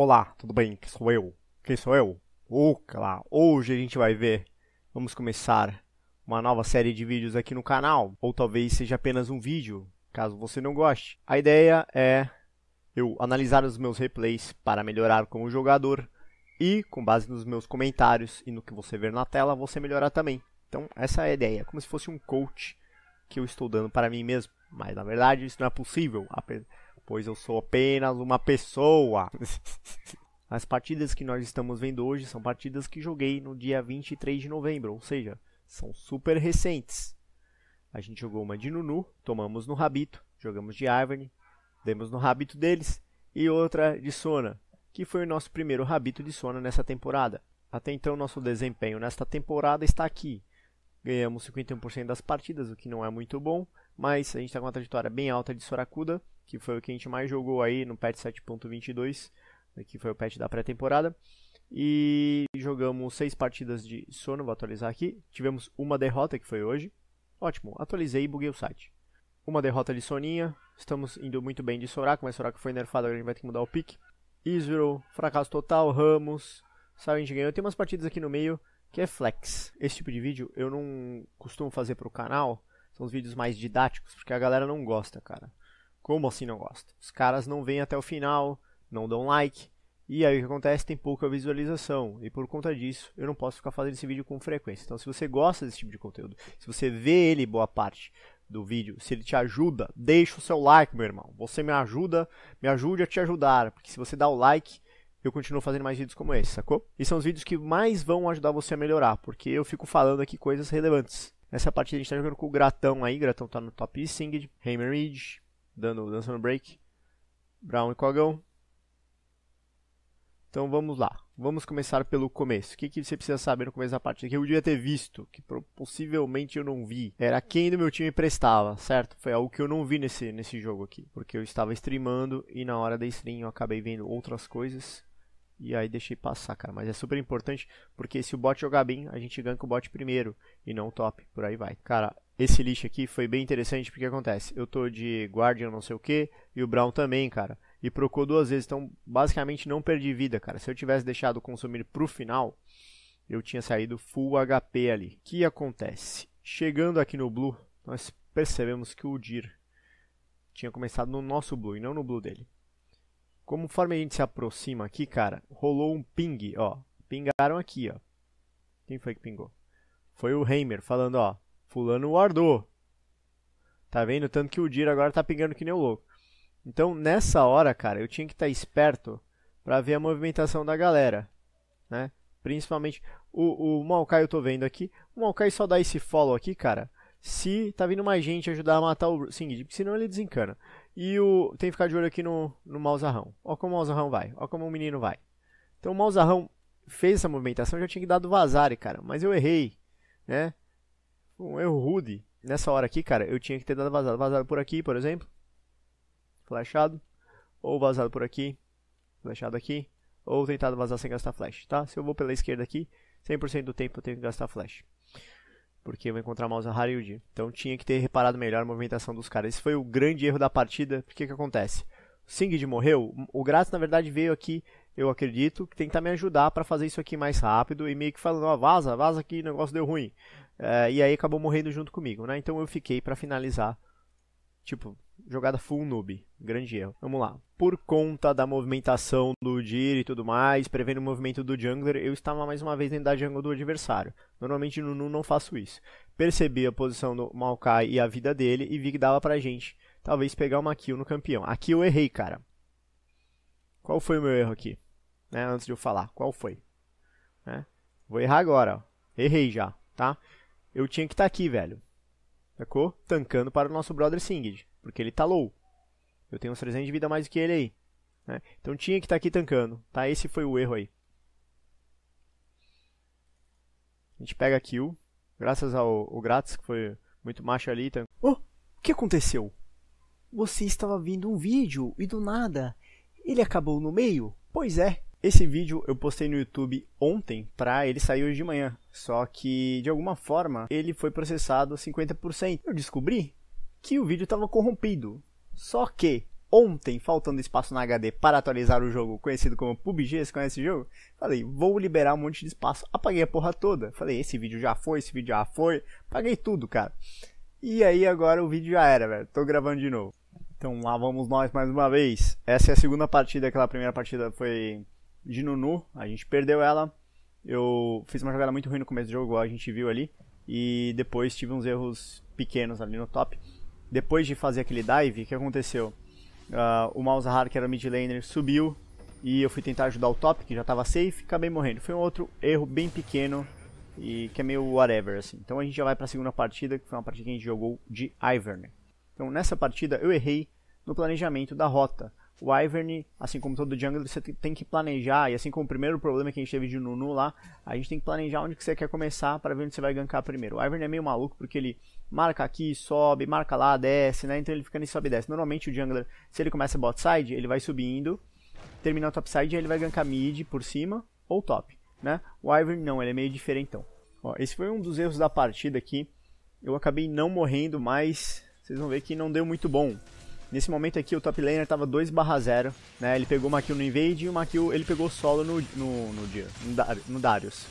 Olá, tudo bem? Quem sou eu? Quem sou eu? Oca lá, hoje a gente vai ver. Vamos começar uma nova série de vídeos aqui no canal, ou talvez seja apenas um vídeo, caso você não goste. A ideia é eu analisar os meus replays para melhorar como jogador e, com base nos meus comentários e no que você ver na tela, você melhorar também. Então, essa é a ideia, como se fosse um coach que eu estou dando para mim mesmo. Mas na verdade, isso não é possível pois eu sou apenas uma pessoa. As partidas que nós estamos vendo hoje são partidas que joguei no dia 23 de novembro, ou seja, são super recentes. A gente jogou uma de Nunu, tomamos no Rabito, jogamos de Ivern, demos no Rabito deles, e outra de Sona, que foi o nosso primeiro Rabito de Sona nessa temporada. Até então, nosso desempenho nesta temporada está aqui. Ganhamos 51% das partidas, o que não é muito bom, mas a gente está com uma trajetória bem alta de Soracuda, que foi o que a gente mais jogou aí no patch 7.22, né, que foi o patch da pré-temporada. E jogamos seis partidas de sono, vou atualizar aqui. Tivemos uma derrota, que foi hoje. Ótimo, atualizei e buguei o site. Uma derrota de Soninha, estamos indo muito bem de Soraka, mas Soraka foi nerfado, agora a gente vai ter que mudar o pique. Israel, fracasso total, Ramos, sabe, a gente ganhou. Tem umas partidas aqui no meio que é flex. Esse tipo de vídeo eu não costumo fazer pro canal, são os vídeos mais didáticos, porque a galera não gosta, cara. Como assim não gosta? Os caras não vêm até o final, não dão like. E aí o que acontece? Tem pouca visualização. E por conta disso, eu não posso ficar fazendo esse vídeo com frequência. Então, se você gosta desse tipo de conteúdo, se você vê ele boa parte do vídeo, se ele te ajuda, deixa o seu like, meu irmão. Você me ajuda, me ajude a te ajudar. Porque se você dá o like, eu continuo fazendo mais vídeos como esse, sacou? E são os vídeos que mais vão ajudar você a melhorar, porque eu fico falando aqui coisas relevantes. Nessa partida a gente tá jogando com o Gratão aí, Gratão tá no top Singed, Hammer Ridge, dando, dançando break. Brown e Cogão. Então vamos lá. Vamos começar pelo começo. O que, que você precisa saber no começo da partida? Que eu devia ter visto, que possivelmente eu não vi. Era quem do meu time prestava, certo? Foi algo que eu não vi nesse, nesse jogo aqui. Porque eu estava streamando e na hora da stream eu acabei vendo outras coisas. E aí deixei passar, cara. Mas é super importante porque se o bot jogar bem, a gente ganha com o bot primeiro e não o top. Por aí vai. Cara, esse lixo aqui foi bem interessante porque acontece. Eu tô de Guardian não sei o que e o Brown também, cara. E procou duas vezes, então basicamente não perdi vida, cara. Se eu tivesse deixado consumir pro final, eu tinha saído full HP ali. O que acontece? Chegando aqui no Blue, nós percebemos que o Dir tinha começado no nosso Blue e não no Blue dele. Conforme a gente se aproxima aqui, cara, rolou um ping, ó. Pingaram aqui, ó. Quem foi que pingou? Foi o Heimer falando, ó. Fulano guardou. Tá vendo? Tanto que o Dira agora tá pegando que nem o louco. Então, nessa hora, cara, eu tinha que estar tá esperto para ver a movimentação da galera, né? Principalmente o, o Maokai eu tô vendo aqui. O Maokai só dá esse follow aqui, cara, se tá vindo mais gente ajudar a matar o Singed, porque senão ele desencana. E o tem que ficar de olho aqui no, no Mausarrão. Ó como o Mausarrão vai, ó como o menino vai. Então o Mausarrão fez essa movimentação, já tinha que dar do Vazare, cara, mas eu errei, né? Um erro rude. Nessa hora aqui, cara, eu tinha que ter dado vazado. Vazado por aqui, por exemplo. Flashado. Ou vazado por aqui. Flashado aqui. Ou tentado vazar sem gastar flash, tá? Se eu vou pela esquerda aqui, 100% do tempo eu tenho que gastar flash. Porque eu vou encontrar mouse Haryuji. Então tinha que ter reparado melhor a movimentação dos caras. Esse foi o grande erro da partida. Porque que acontece? O Singed morreu. O Gratz, na verdade, veio aqui eu acredito, tentar me ajudar para fazer isso aqui mais rápido e meio que falando, ó, oh, vaza, vaza que o negócio deu ruim. Uh, e aí acabou morrendo junto comigo, né? Então eu fiquei para finalizar, tipo, jogada full noob, grande erro. Vamos lá. Por conta da movimentação do Jir e tudo mais, prevendo o movimento do jungler, eu estava mais uma vez dentro da jungle do adversário. Normalmente no Nu não faço isso. Percebi a posição do Maokai e a vida dele e vi que dava pra gente talvez pegar uma kill no campeão. Aqui eu errei, cara. Qual foi o meu erro aqui? Né? Antes de eu falar, qual foi? Né? Vou errar agora, ó. Errei já, tá? eu tinha que estar tá aqui, velho. Sacou? Tancando para o nosso brother Singed, porque ele tá low. Eu tenho uns 300 de vida mais do que ele aí. Né? Então tinha que estar tá aqui tancando, tá? Esse foi o erro aí. A gente pega a kill, graças ao, ao que foi muito macho ali. Oh, o que aconteceu? Você estava vendo um vídeo e do nada ele acabou no meio? Pois é, esse vídeo eu postei no YouTube ontem pra ele sair hoje de manhã, só que de alguma forma ele foi processado 50%. Eu descobri que o vídeo estava corrompido. Só que ontem, faltando espaço na HD para atualizar o jogo, conhecido como PUBG, você conhece esse jogo? Falei, vou liberar um monte de espaço. Apaguei a porra toda. Falei, esse vídeo já foi, esse vídeo já foi. Apaguei tudo, cara. E aí agora o vídeo já era, velho. Tô gravando de novo. Então lá vamos nós mais uma vez. Essa é a segunda partida, aquela primeira partida foi de Nunu, a gente perdeu ela. Eu fiz uma jogada muito ruim no começo do jogo, igual a gente viu ali. E depois tive uns erros pequenos ali no top. Depois de fazer aquele dive, o que aconteceu? Uh, o mouse que era mid laner, subiu. E eu fui tentar ajudar o top, que já estava safe, acabei morrendo. Foi um outro erro bem pequeno e que é meio whatever, assim. Então a gente já vai para a segunda partida, que foi uma partida que a gente jogou de Ivern. Então nessa partida eu errei no planejamento da rota o Ivern, assim como todo jungler, você tem que planejar, e assim como o primeiro problema que a gente teve de Nunu lá, a gente tem que planejar onde que você quer começar para ver onde você vai gankar primeiro. O Ivern é meio maluco porque ele marca aqui, sobe, marca lá, desce, né? Então ele fica nesse sobe e desce. Normalmente o jungler, se ele começa bot side, ele vai subindo, terminar o top side, ele vai gankar mid por cima ou top, né? O Ivern não, ele é meio diferentão. Ó, esse foi um dos erros da partida aqui. Eu acabei não morrendo, mas vocês vão ver que não deu muito bom. Nesse momento aqui o top laner tava 2 barra 0, né? Ele pegou uma kill no invade e uma kill ele pegou solo no, no, no, dia, no, Darius.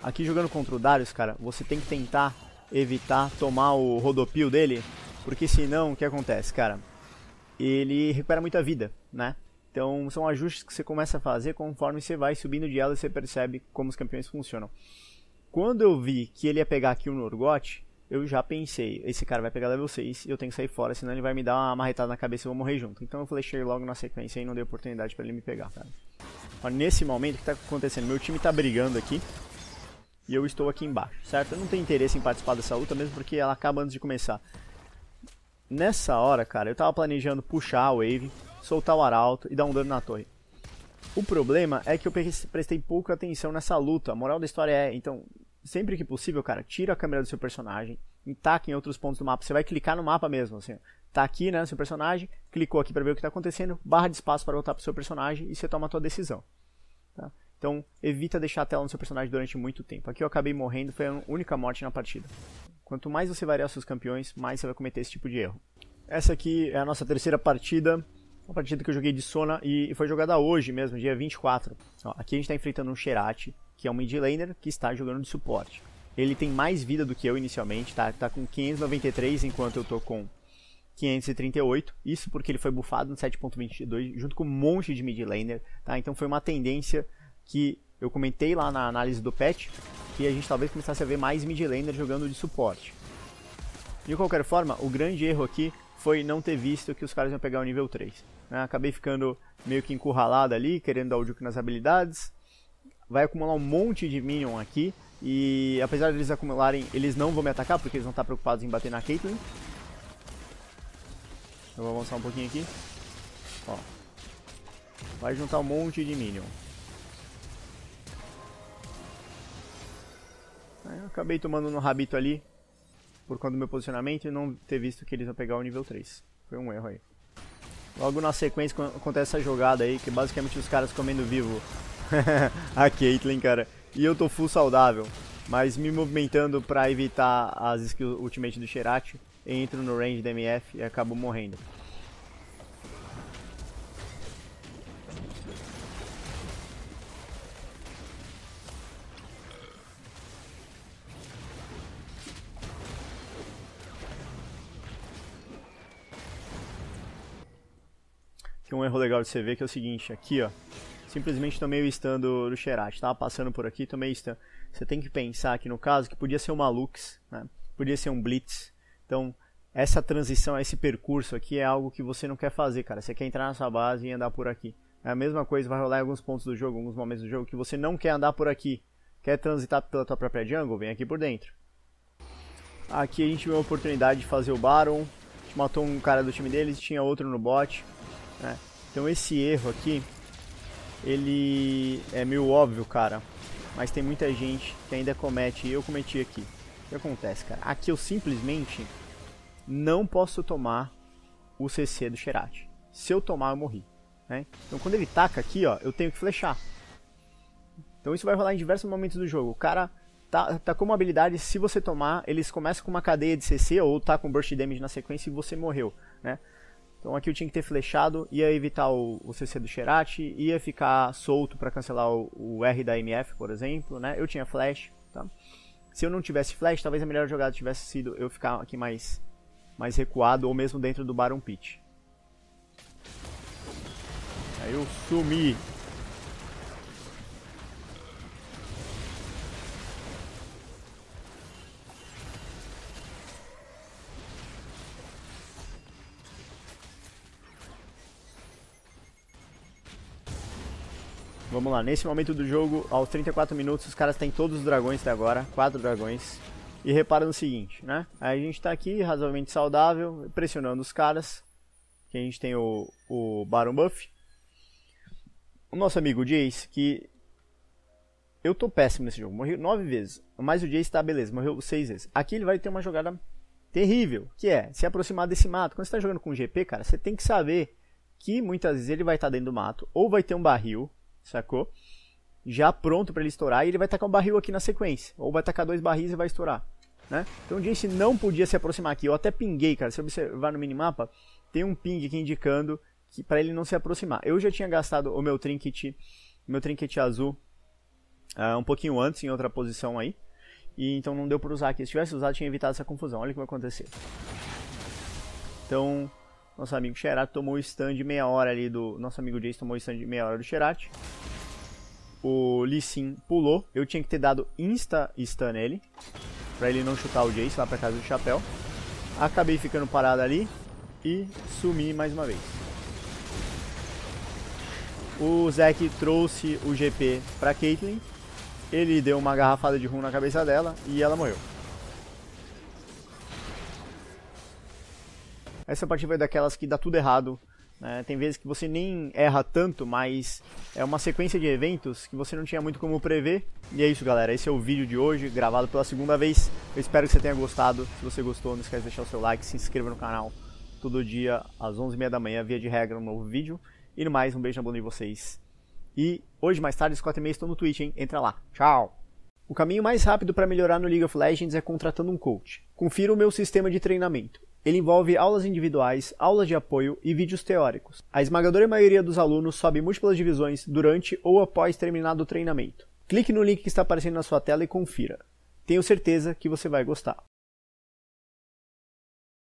Aqui jogando contra o Darius, cara, você tem que tentar evitar tomar o rodopio dele, porque senão o que acontece, cara? Ele recupera muita vida, né? Então são ajustes que você começa a fazer conforme você vai subindo de ela e você percebe como os campeões funcionam. Quando eu vi que ele ia pegar aqui o Norgot, eu já pensei, esse cara vai pegar level 6 e eu tenho que sair fora, senão ele vai me dar uma marretada na cabeça e eu vou morrer junto. Então eu flechei logo na sequência e não dei oportunidade para ele me pegar, cara. Ó, nesse momento, o que tá acontecendo? Meu time tá brigando aqui e eu estou aqui embaixo, certo? Eu não tenho interesse em participar dessa luta, mesmo porque ela acaba antes de começar. Nessa hora, cara, eu tava planejando puxar a wave, soltar o arauto e dar um dano na torre. O problema é que eu prestei pouca atenção nessa luta. A moral da história é, então, sempre que possível, cara, tira a câmera do seu personagem e em outros pontos do mapa. Você vai clicar no mapa mesmo, assim. Tá aqui, né, seu personagem, clicou aqui para ver o que está acontecendo, barra de espaço para voltar pro seu personagem e você toma a sua decisão. Tá? Então, evita deixar a tela no seu personagem durante muito tempo. Aqui eu acabei morrendo, foi a única morte na partida. Quanto mais você variar seus campeões, mais você vai cometer esse tipo de erro. Essa aqui é a nossa terceira partida, uma partida que eu joguei de Sona e foi jogada hoje mesmo, dia 24. Ó, aqui a gente está enfrentando um Xerati, que é um midlaner que está jogando de suporte. Ele tem mais vida do que eu inicialmente, tá? Tá com 593 enquanto eu tô com 538. Isso porque ele foi bufado no 7.22 junto com um monte de midlaner, tá? Então foi uma tendência que eu comentei lá na análise do patch que a gente talvez começasse a ver mais midlaner jogando de suporte. De qualquer forma, o grande erro aqui foi não ter visto que os caras iam pegar o nível 3. Né? Acabei ficando meio que encurralado ali, querendo dar o juke nas habilidades, vai acumular um monte de minion aqui. E apesar deles de acumularem, eles não vão me atacar, porque eles não estão preocupados em bater na Caitlyn. Eu vou avançar um pouquinho aqui. Ó. Vai juntar um monte de minion. Aí eu acabei tomando no rabito ali, por conta do meu posicionamento, e não ter visto que eles vão pegar o nível 3. Foi um erro aí. Logo na sequência acontece essa jogada aí, que basicamente os caras comendo vivo a Caitlyn, cara. E eu tô full saudável. Mas me movimentando pra evitar as skills ultimate do Xerati, entro no range da MF e acabo morrendo. um erro legal de você ver que é o seguinte, aqui ó, simplesmente tomei o stand do, do Xerath, tava passando por aqui, tomei o stand. Você tem que pensar aqui no caso que podia ser uma Lux, né? podia ser um Blitz. Então, essa transição, esse percurso aqui é algo que você não quer fazer, cara. Você quer entrar na sua base e andar por aqui. É a mesma coisa, vai rolar em alguns pontos do jogo, alguns momentos do jogo, que você não quer andar por aqui. Quer transitar pela tua própria jungle? Vem aqui por dentro. Aqui a gente teve a oportunidade de fazer o Baron. A gente matou um cara do time deles, tinha outro no bot. Né? Então esse erro aqui ele é meio óbvio, cara. Mas tem muita gente que ainda comete, e eu cometi aqui. O que acontece, cara? Aqui eu simplesmente não posso tomar o CC do Xerath. Se eu tomar, eu morri. Né? Então quando ele taca aqui, ó, eu tenho que flechar. Então isso vai rolar em diversos momentos do jogo. O cara tá, tá com uma habilidade, se você tomar, eles começam com uma cadeia de CC ou tá com burst damage na sequência e você morreu. Né? Então aqui eu tinha que ter flechado, ia evitar o, o CC do Xerati, ia ficar solto para cancelar o, o, R da MF, por exemplo, né? Eu tinha flash, tá? Se eu não tivesse flash, talvez a melhor jogada tivesse sido eu ficar aqui mais, mais recuado ou mesmo dentro do Baron Pit. Aí eu sumi. Vamos lá, nesse momento do jogo, aos 34 minutos, os caras têm todos os dragões até agora, quatro dragões. E repara no seguinte, né? a gente tá aqui, razoavelmente saudável, pressionando os caras. Que a gente tem o, o Baron Buff. O nosso amigo Jace, que... Eu tô péssimo nesse jogo, morri nove vezes. Mas o Jace tá beleza, morreu seis vezes. Aqui ele vai ter uma jogada terrível, que é se aproximar desse mato. Quando você tá jogando com GP, cara, você tem que saber que muitas vezes ele vai estar tá dentro do mato, ou vai ter um barril, sacou? Já pronto para ele estourar e ele vai tacar um barril aqui na sequência. Ou vai tacar dois barris e vai estourar. Né? Então o Jace não podia se aproximar aqui. Eu até pinguei, cara. Se observar no minimapa, tem um ping aqui indicando que para ele não se aproximar. Eu já tinha gastado o meu trinket, meu trinket azul uh, um pouquinho antes, em outra posição aí. E então não deu para usar aqui. Se tivesse usado, tinha evitado essa confusão. Olha o que vai acontecer. Então, nosso amigo Xerat tomou o stand de meia hora ali do. Nosso amigo Jace tomou o stand de meia hora do Xerat. O Lee Sin pulou. Eu tinha que ter dado insta stun nele. Pra ele não chutar o Jace lá pra casa do chapéu. Acabei ficando parado ali. E sumi mais uma vez. O Zack trouxe o GP pra Caitlyn. Ele deu uma garrafada de rum na cabeça dela e ela morreu. Essa partida foi daquelas que dá tudo errado. Né? Tem vezes que você nem erra tanto, mas é uma sequência de eventos que você não tinha muito como prever. E é isso, galera. Esse é o vídeo de hoje, gravado pela segunda vez. Eu espero que você tenha gostado. Se você gostou, não esquece de deixar o seu like, se inscreva no canal todo dia às 11h30 da manhã, via de regra, um novo vídeo. E no mais, um beijo na bunda de vocês. E hoje, mais tarde, às 4h30, estou no Twitch, hein? Entra lá. Tchau! O caminho mais rápido para melhorar no League of Legends é contratando um coach. Confira o meu sistema de treinamento. Ele envolve aulas individuais, aulas de apoio e vídeos teóricos. A esmagadora maioria dos alunos sobe múltiplas divisões durante ou após terminado o treinamento. Clique no link que está aparecendo na sua tela e confira. Tenho certeza que você vai gostar.